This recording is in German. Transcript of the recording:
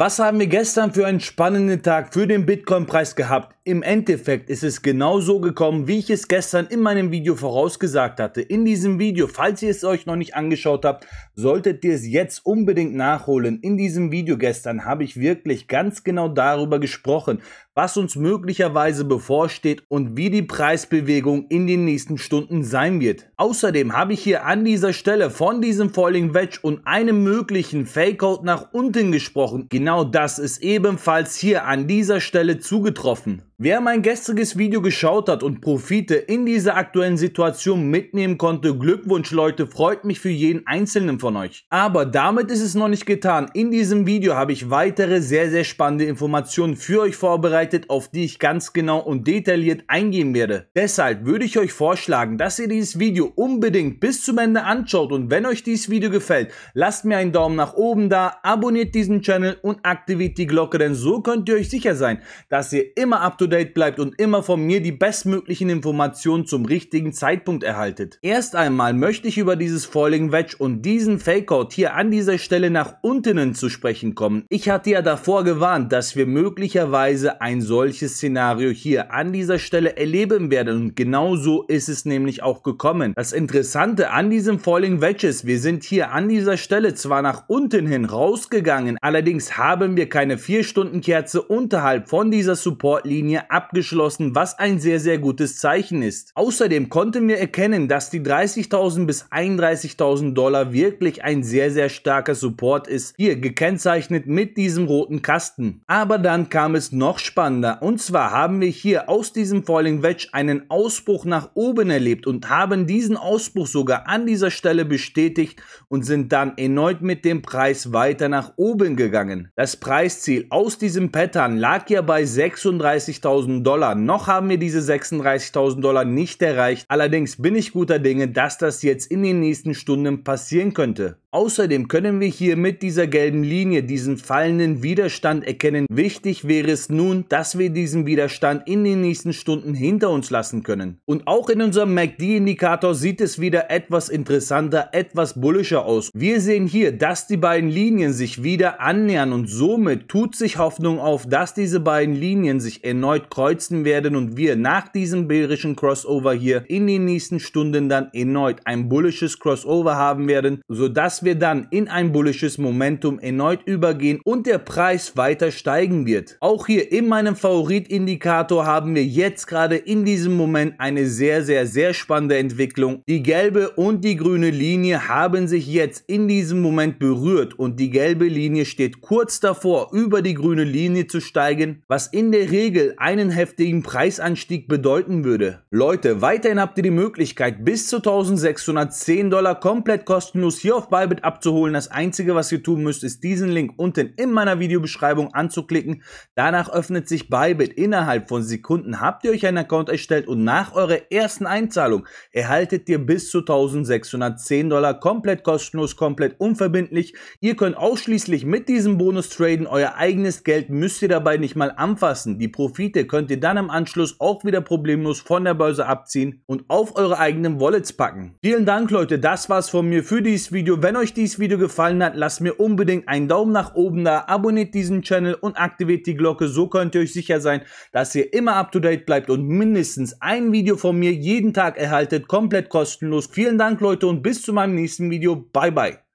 Was haben wir gestern für einen spannenden Tag für den Bitcoin-Preis gehabt? Im Endeffekt ist es genau so gekommen, wie ich es gestern in meinem Video vorausgesagt hatte. In diesem Video, falls ihr es euch noch nicht angeschaut habt, solltet ihr es jetzt unbedingt nachholen. In diesem Video gestern habe ich wirklich ganz genau darüber gesprochen, was uns möglicherweise bevorsteht und wie die Preisbewegung in den nächsten Stunden sein wird. Außerdem habe ich hier an dieser Stelle von diesem Falling Wedge und einem möglichen Fakeout nach unten gesprochen. Genau das ist ebenfalls hier an dieser Stelle zugetroffen. Wer mein gestriges Video geschaut hat und Profite in dieser aktuellen Situation mitnehmen konnte, Glückwunsch Leute, freut mich für jeden einzelnen von euch. Aber damit ist es noch nicht getan. In diesem Video habe ich weitere sehr, sehr spannende Informationen für euch vorbereitet vorbereitet, auf die ich ganz genau und detailliert eingehen werde. Deshalb würde ich euch vorschlagen, dass ihr dieses Video unbedingt bis zum Ende anschaut und wenn euch dieses Video gefällt, lasst mir einen Daumen nach oben da, abonniert diesen Channel und aktiviert die Glocke, denn so könnt ihr euch sicher sein, dass ihr immer up to date bleibt und immer von mir die bestmöglichen Informationen zum richtigen Zeitpunkt erhaltet. Erst einmal möchte ich über dieses Falling Wedge und diesen Fakeout hier an dieser Stelle nach unten zu sprechen kommen. Ich hatte ja davor gewarnt, dass wir möglicherweise ein ein solches Szenario hier an dieser Stelle erleben werden. Und genau so ist es nämlich auch gekommen. Das Interessante an diesem Falling Wedges, wir sind hier an dieser Stelle zwar nach unten hin rausgegangen, allerdings haben wir keine 4-Stunden-Kerze unterhalb von dieser Supportlinie abgeschlossen, was ein sehr, sehr gutes Zeichen ist. Außerdem konnten wir erkennen, dass die 30.000 bis 31.000 Dollar wirklich ein sehr, sehr starker Support ist. Hier gekennzeichnet mit diesem roten Kasten. Aber dann kam es noch spannender spannender. Und zwar haben wir hier aus diesem Falling Wedge einen Ausbruch nach oben erlebt und haben diesen Ausbruch sogar an dieser Stelle bestätigt und sind dann erneut mit dem Preis weiter nach oben gegangen. Das Preisziel aus diesem Pattern lag ja bei 36.000 Dollar. Noch haben wir diese 36.000 Dollar nicht erreicht. Allerdings bin ich guter Dinge, dass das jetzt in den nächsten Stunden passieren könnte. Außerdem können wir hier mit dieser gelben Linie diesen fallenden Widerstand erkennen. Wichtig wäre es nun, dass wir diesen Widerstand in den nächsten Stunden hinter uns lassen können. Und auch in unserem MACD-Indikator sieht es wieder etwas interessanter, etwas bullischer aus. Wir sehen hier, dass die beiden Linien sich wieder annähern und somit tut sich Hoffnung auf, dass diese beiden Linien sich erneut kreuzen werden und wir nach diesem bärischen Crossover hier in den nächsten Stunden dann erneut ein bullisches Crossover haben werden, sodass dass wir dann in ein bullisches Momentum erneut übergehen und der Preis weiter steigen wird. Auch hier in meinem Favoritindikator haben wir jetzt gerade in diesem Moment eine sehr, sehr, sehr spannende Entwicklung. Die gelbe und die grüne Linie haben sich jetzt in diesem Moment berührt und die gelbe Linie steht kurz davor, über die grüne Linie zu steigen, was in der Regel einen heftigen Preisanstieg bedeuten würde. Leute, weiterhin habt ihr die Möglichkeit, bis zu 1610 Dollar komplett kostenlos hier auf Buy damit abzuholen. Das Einzige, was ihr tun müsst, ist diesen Link unten in meiner Videobeschreibung anzuklicken. Danach öffnet sich Bybit. Innerhalb von Sekunden habt ihr euch einen Account erstellt und nach eurer ersten Einzahlung erhaltet ihr bis zu 1610 Dollar komplett kostenlos, komplett unverbindlich. Ihr könnt ausschließlich mit diesem Bonus traden. Euer eigenes Geld müsst ihr dabei nicht mal anfassen. Die Profite könnt ihr dann im Anschluss auch wieder problemlos von der Börse abziehen und auf eure eigenen Wallets packen. Vielen Dank Leute, das war's von mir für dieses Video. Wenn euch dieses Video gefallen hat, lasst mir unbedingt einen Daumen nach oben da, abonniert diesen Channel und aktiviert die Glocke. So könnt ihr euch sicher sein, dass ihr immer up to date bleibt und mindestens ein Video von mir jeden Tag erhaltet, komplett kostenlos. Vielen Dank Leute und bis zu meinem nächsten Video. Bye bye.